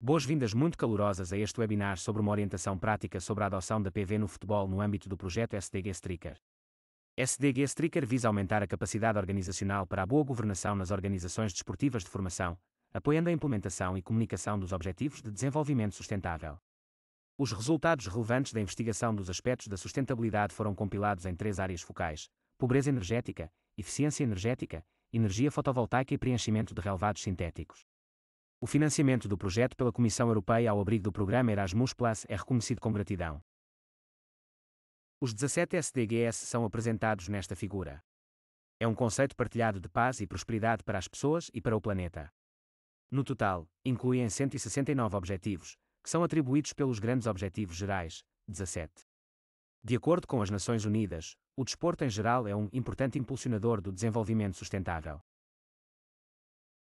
Boas-vindas muito calorosas a este webinar sobre uma orientação prática sobre a adoção da PV no futebol no âmbito do projeto SDG Stricker. SDG Stricker visa aumentar a capacidade organizacional para a boa governação nas organizações desportivas de formação, apoiando a implementação e comunicação dos Objetivos de Desenvolvimento Sustentável. Os resultados relevantes da investigação dos aspectos da sustentabilidade foram compilados em três áreas focais: pobreza energética, eficiência energética, energia fotovoltaica e preenchimento de relevados sintéticos. O financiamento do projeto pela Comissão Europeia ao abrigo do programa Erasmus Plus é reconhecido com gratidão. Os 17 SDGs são apresentados nesta figura. É um conceito partilhado de paz e prosperidade para as pessoas e para o planeta. No total, incluem 169 objetivos, que são atribuídos pelos grandes objetivos gerais, 17. De acordo com as Nações Unidas, o desporto em geral é um importante impulsionador do desenvolvimento sustentável.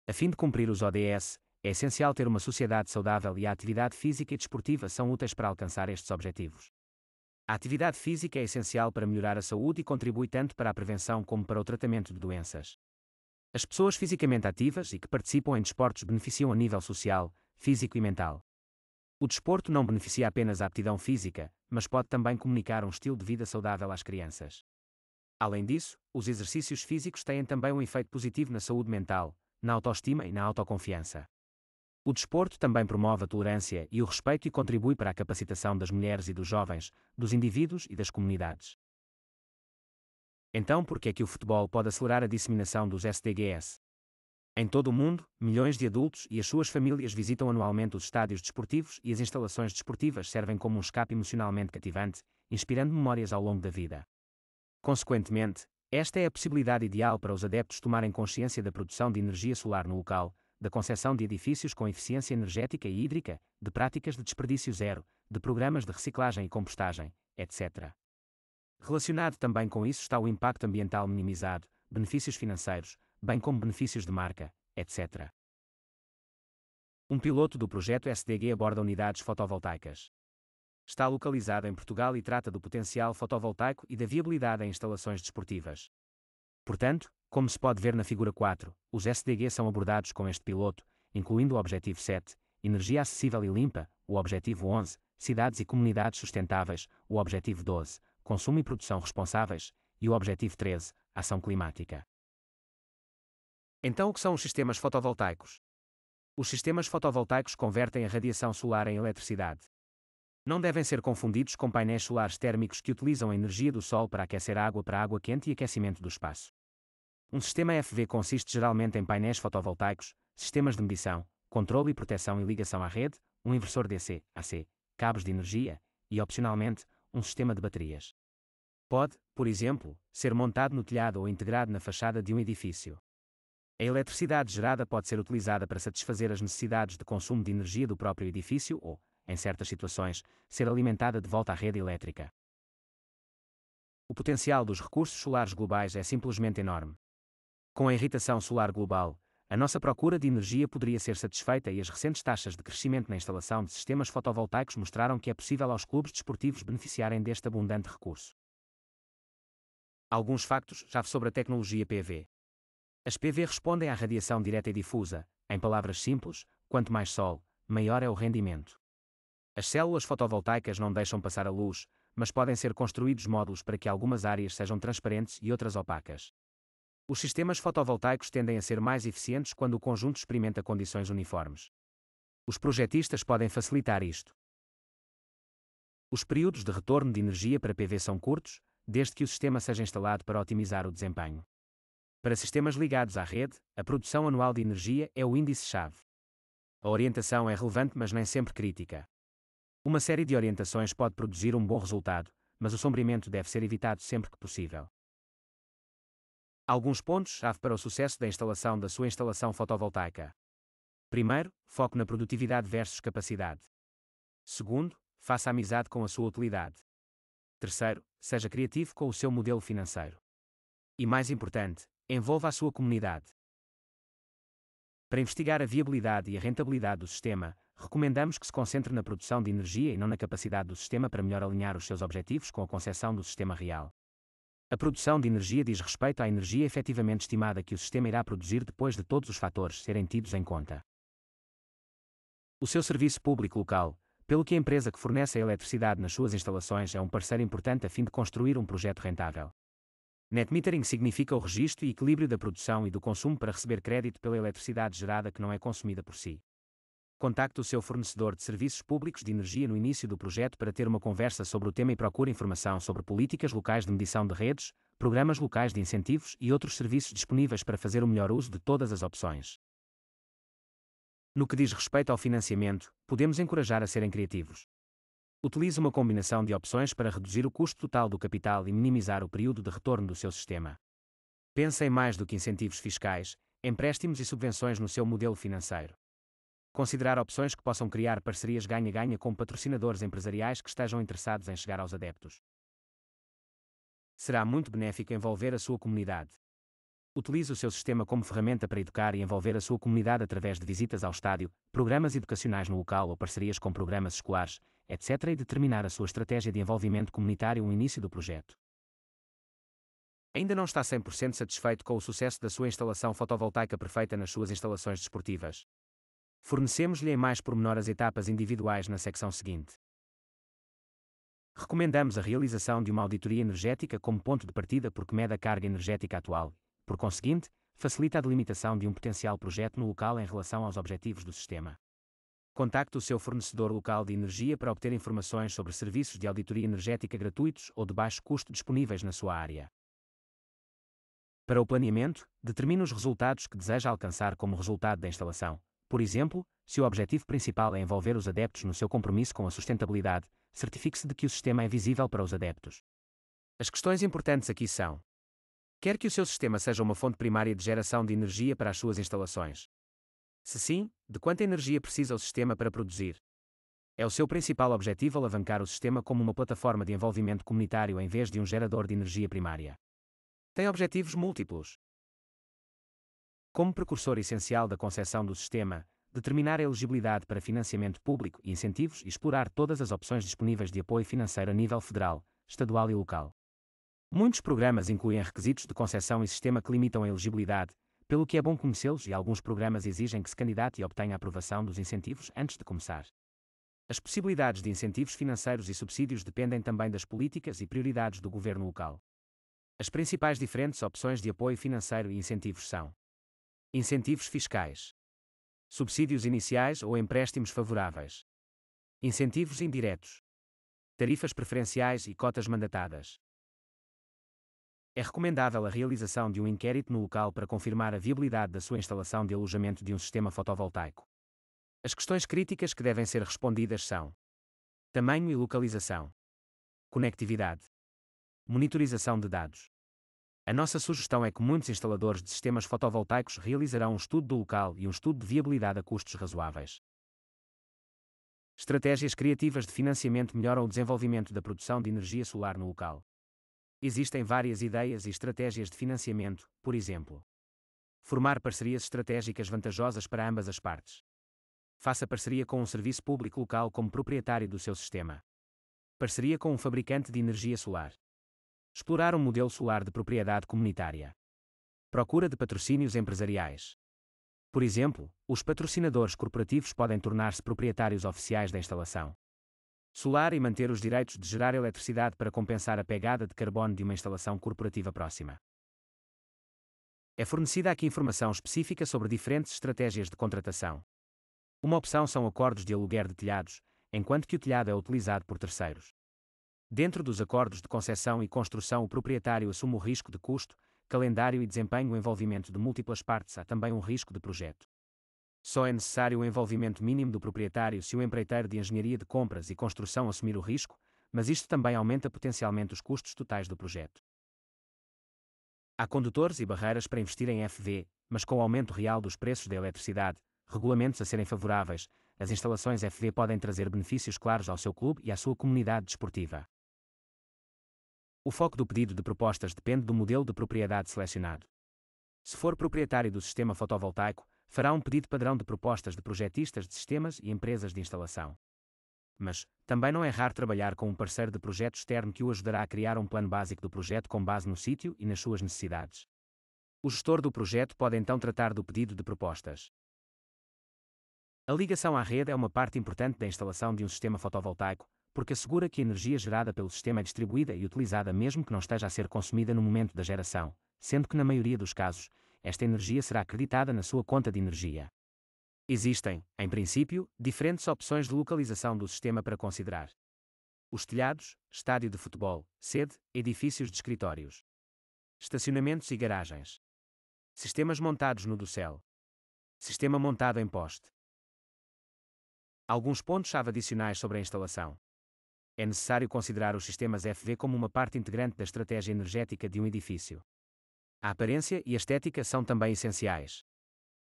A fim de cumprir os ODS, é essencial ter uma sociedade saudável e a atividade física e desportiva são úteis para alcançar estes objetivos. A atividade física é essencial para melhorar a saúde e contribui tanto para a prevenção como para o tratamento de doenças. As pessoas fisicamente ativas e que participam em desportos beneficiam a nível social, físico e mental. O desporto não beneficia apenas a aptidão física, mas pode também comunicar um estilo de vida saudável às crianças. Além disso, os exercícios físicos têm também um efeito positivo na saúde mental, na autoestima e na autoconfiança. O desporto também promove a tolerância e o respeito e contribui para a capacitação das mulheres e dos jovens, dos indivíduos e das comunidades. Então, por que é que o futebol pode acelerar a disseminação dos SDGs? Em todo o mundo, milhões de adultos e as suas famílias visitam anualmente os estádios desportivos e as instalações desportivas servem como um escape emocionalmente cativante, inspirando memórias ao longo da vida. Consequentemente, esta é a possibilidade ideal para os adeptos tomarem consciência da produção de energia solar no local, da concessão de edifícios com eficiência energética e hídrica, de práticas de desperdício zero, de programas de reciclagem e compostagem, etc. Relacionado também com isso está o impacto ambiental minimizado, benefícios financeiros, bem como benefícios de marca, etc. Um piloto do projeto SDG aborda unidades fotovoltaicas. Está localizado em Portugal e trata do potencial fotovoltaico e da viabilidade em instalações desportivas. Portanto, como se pode ver na figura 4, os SDG são abordados com este piloto, incluindo o Objetivo 7, Energia Acessível e Limpa, o Objetivo 11, Cidades e Comunidades Sustentáveis, o Objetivo 12, Consumo e Produção Responsáveis, e o Objetivo 13, Ação Climática. Então, o que são os sistemas fotovoltaicos? Os sistemas fotovoltaicos convertem a radiação solar em eletricidade. Não devem ser confundidos com painéis solares térmicos que utilizam a energia do sol para aquecer água para água quente e aquecimento do espaço. Um sistema FV consiste geralmente em painéis fotovoltaicos, sistemas de medição, controle e proteção e ligação à rede, um inversor DC, AC, cabos de energia e, opcionalmente, um sistema de baterias. Pode, por exemplo, ser montado no telhado ou integrado na fachada de um edifício. A eletricidade gerada pode ser utilizada para satisfazer as necessidades de consumo de energia do próprio edifício ou, em certas situações, ser alimentada de volta à rede elétrica. O potencial dos recursos solares globais é simplesmente enorme. Com a irritação solar global, a nossa procura de energia poderia ser satisfeita e as recentes taxas de crescimento na instalação de sistemas fotovoltaicos mostraram que é possível aos clubes desportivos beneficiarem deste abundante recurso. Alguns factos já sobre a tecnologia PV. As PV respondem à radiação direta e difusa, em palavras simples, quanto mais sol, maior é o rendimento. As células fotovoltaicas não deixam passar a luz, mas podem ser construídos módulos para que algumas áreas sejam transparentes e outras opacas. Os sistemas fotovoltaicos tendem a ser mais eficientes quando o conjunto experimenta condições uniformes. Os projetistas podem facilitar isto. Os períodos de retorno de energia para PV são curtos, desde que o sistema seja instalado para otimizar o desempenho. Para sistemas ligados à rede, a produção anual de energia é o índice-chave. A orientação é relevante, mas nem sempre crítica. Uma série de orientações pode produzir um bom resultado, mas o sombreamento deve ser evitado sempre que possível. Alguns pontos-chave para o sucesso da instalação da sua instalação fotovoltaica. Primeiro, foco na produtividade versus capacidade. Segundo, faça amizade com a sua utilidade. Terceiro, seja criativo com o seu modelo financeiro. E mais importante, envolva a sua comunidade. Para investigar a viabilidade e a rentabilidade do sistema, recomendamos que se concentre na produção de energia e não na capacidade do sistema para melhor alinhar os seus objetivos com a concepção do sistema real. A produção de energia diz respeito à energia efetivamente estimada que o sistema irá produzir depois de todos os fatores serem tidos em conta. O seu serviço público local, pelo que a empresa que fornece a eletricidade nas suas instalações é um parceiro importante a fim de construir um projeto rentável. Net metering significa o registro e equilíbrio da produção e do consumo para receber crédito pela eletricidade gerada que não é consumida por si. Contacte o seu fornecedor de serviços públicos de energia no início do projeto para ter uma conversa sobre o tema e procure informação sobre políticas locais de medição de redes, programas locais de incentivos e outros serviços disponíveis para fazer o melhor uso de todas as opções. No que diz respeito ao financiamento, podemos encorajar a serem criativos. Utilize uma combinação de opções para reduzir o custo total do capital e minimizar o período de retorno do seu sistema. Pense em mais do que incentivos fiscais, empréstimos e subvenções no seu modelo financeiro. Considerar opções que possam criar parcerias ganha-ganha com patrocinadores empresariais que estejam interessados em chegar aos adeptos. Será muito benéfico envolver a sua comunidade. Utilize o seu sistema como ferramenta para educar e envolver a sua comunidade através de visitas ao estádio, programas educacionais no local ou parcerias com programas escolares, etc. e determinar a sua estratégia de envolvimento comunitário no início do projeto. Ainda não está 100% satisfeito com o sucesso da sua instalação fotovoltaica perfeita nas suas instalações desportivas? Fornecemos-lhe em mais pormenor as etapas individuais na secção seguinte. Recomendamos a realização de uma auditoria energética como ponto de partida porque mede a carga energética atual, por conseguinte, facilita a delimitação de um potencial projeto no local em relação aos objetivos do sistema. Contacte o seu fornecedor local de energia para obter informações sobre serviços de auditoria energética gratuitos ou de baixo custo disponíveis na sua área. Para o planeamento, determine os resultados que deseja alcançar como resultado da instalação, por exemplo, se o objetivo principal é envolver os adeptos no seu compromisso com a sustentabilidade, certifique-se de que o sistema é visível para os adeptos. As questões importantes aqui são: quer que o seu sistema seja uma fonte primária de geração de energia para as suas instalações? Se sim, de quanta energia precisa o sistema para produzir? É o seu principal objetivo alavancar o sistema como uma plataforma de envolvimento comunitário em vez de um gerador de energia primária. Tem objetivos múltiplos. Como precursor essencial da concessão do sistema, determinar a elegibilidade para financiamento público e incentivos e explorar todas as opções disponíveis de apoio financeiro a nível federal, estadual e local. Muitos programas incluem requisitos de concessão e sistema que limitam a elegibilidade, pelo que é bom conhecê-los e alguns programas exigem que se candidate e obtenha a aprovação dos incentivos antes de começar. As possibilidades de incentivos financeiros e subsídios dependem também das políticas e prioridades do governo local. As principais diferentes opções de apoio financeiro e incentivos são Incentivos fiscais. Subsídios iniciais ou empréstimos favoráveis. Incentivos indiretos. Tarifas preferenciais e cotas mandatadas. É recomendável a realização de um inquérito no local para confirmar a viabilidade da sua instalação de alojamento de um sistema fotovoltaico. As questões críticas que devem ser respondidas são: tamanho e localização, conectividade, monitorização de dados, a nossa sugestão é que muitos instaladores de sistemas fotovoltaicos realizarão um estudo do local e um estudo de viabilidade a custos razoáveis. Estratégias criativas de financiamento melhoram o desenvolvimento da produção de energia solar no local. Existem várias ideias e estratégias de financiamento, por exemplo. Formar parcerias estratégicas vantajosas para ambas as partes. Faça parceria com um serviço público local como proprietário do seu sistema. Parceria com um fabricante de energia solar Explorar um modelo solar de propriedade comunitária. Procura de patrocínios empresariais. Por exemplo, os patrocinadores corporativos podem tornar-se proprietários oficiais da instalação solar e manter os direitos de gerar eletricidade para compensar a pegada de carbono de uma instalação corporativa próxima. É fornecida aqui informação específica sobre diferentes estratégias de contratação. Uma opção são acordos de aluguer de telhados, enquanto que o telhado é utilizado por terceiros. Dentro dos acordos de concessão e construção, o proprietário assume o risco de custo, calendário e desempenho. O envolvimento de múltiplas partes há também um risco de projeto. Só é necessário o envolvimento mínimo do proprietário se o empreiteiro de engenharia de compras e construção assumir o risco, mas isto também aumenta potencialmente os custos totais do projeto. Há condutores e barreiras para investir em FV, mas com o aumento real dos preços da eletricidade, regulamentos a serem favoráveis, as instalações FV podem trazer benefícios claros ao seu clube e à sua comunidade desportiva. O foco do pedido de propostas depende do modelo de propriedade selecionado. Se for proprietário do sistema fotovoltaico, fará um pedido padrão de propostas de projetistas de sistemas e empresas de instalação. Mas, também não é raro trabalhar com um parceiro de projeto externo que o ajudará a criar um plano básico do projeto com base no sítio e nas suas necessidades. O gestor do projeto pode então tratar do pedido de propostas. A ligação à rede é uma parte importante da instalação de um sistema fotovoltaico, porque assegura que a energia gerada pelo sistema é distribuída e utilizada mesmo que não esteja a ser consumida no momento da geração, sendo que na maioria dos casos, esta energia será acreditada na sua conta de energia. Existem, em princípio, diferentes opções de localização do sistema para considerar. Os telhados, estádio de futebol, sede, edifícios de escritórios. Estacionamentos e garagens. Sistemas montados no dossel. Sistema montado em poste. Alguns pontos-chave adicionais sobre a instalação é necessário considerar os sistemas FV como uma parte integrante da estratégia energética de um edifício. A aparência e a estética são também essenciais.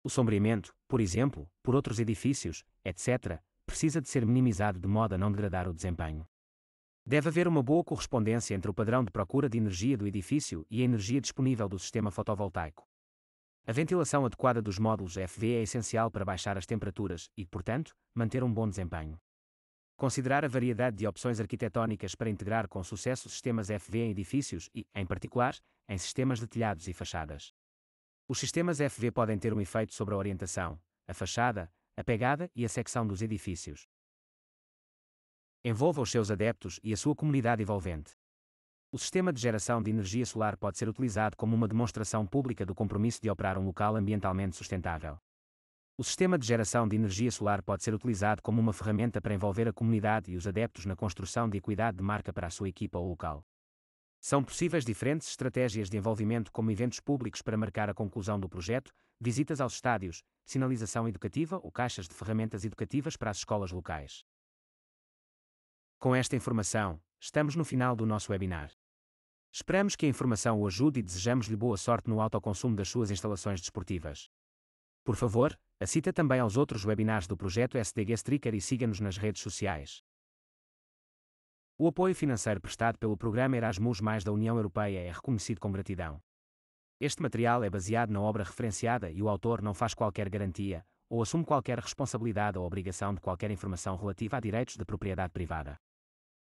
O sombreamento, por exemplo, por outros edifícios, etc., precisa de ser minimizado de modo a não degradar o desempenho. Deve haver uma boa correspondência entre o padrão de procura de energia do edifício e a energia disponível do sistema fotovoltaico. A ventilação adequada dos módulos FV é essencial para baixar as temperaturas e, portanto, manter um bom desempenho. Considerar a variedade de opções arquitetônicas para integrar com sucesso sistemas FV em edifícios e, em particular, em sistemas de telhados e fachadas. Os sistemas FV podem ter um efeito sobre a orientação, a fachada, a pegada e a secção dos edifícios. Envolva os seus adeptos e a sua comunidade envolvente. O sistema de geração de energia solar pode ser utilizado como uma demonstração pública do compromisso de operar um local ambientalmente sustentável. O sistema de geração de energia solar pode ser utilizado como uma ferramenta para envolver a comunidade e os adeptos na construção de equidade de marca para a sua equipa ou local. São possíveis diferentes estratégias de envolvimento, como eventos públicos para marcar a conclusão do projeto, visitas aos estádios, sinalização educativa ou caixas de ferramentas educativas para as escolas locais. Com esta informação, estamos no final do nosso webinar. Esperamos que a informação o ajude e desejamos-lhe boa sorte no autoconsumo das suas instalações desportivas. Por favor, Assista também aos outros webinars do projeto SDG Stricker e siga-nos nas redes sociais. O apoio financeiro prestado pelo programa Erasmus Mais da União Europeia é reconhecido com gratidão. Este material é baseado na obra referenciada e o autor não faz qualquer garantia ou assume qualquer responsabilidade ou obrigação de qualquer informação relativa a direitos de propriedade privada.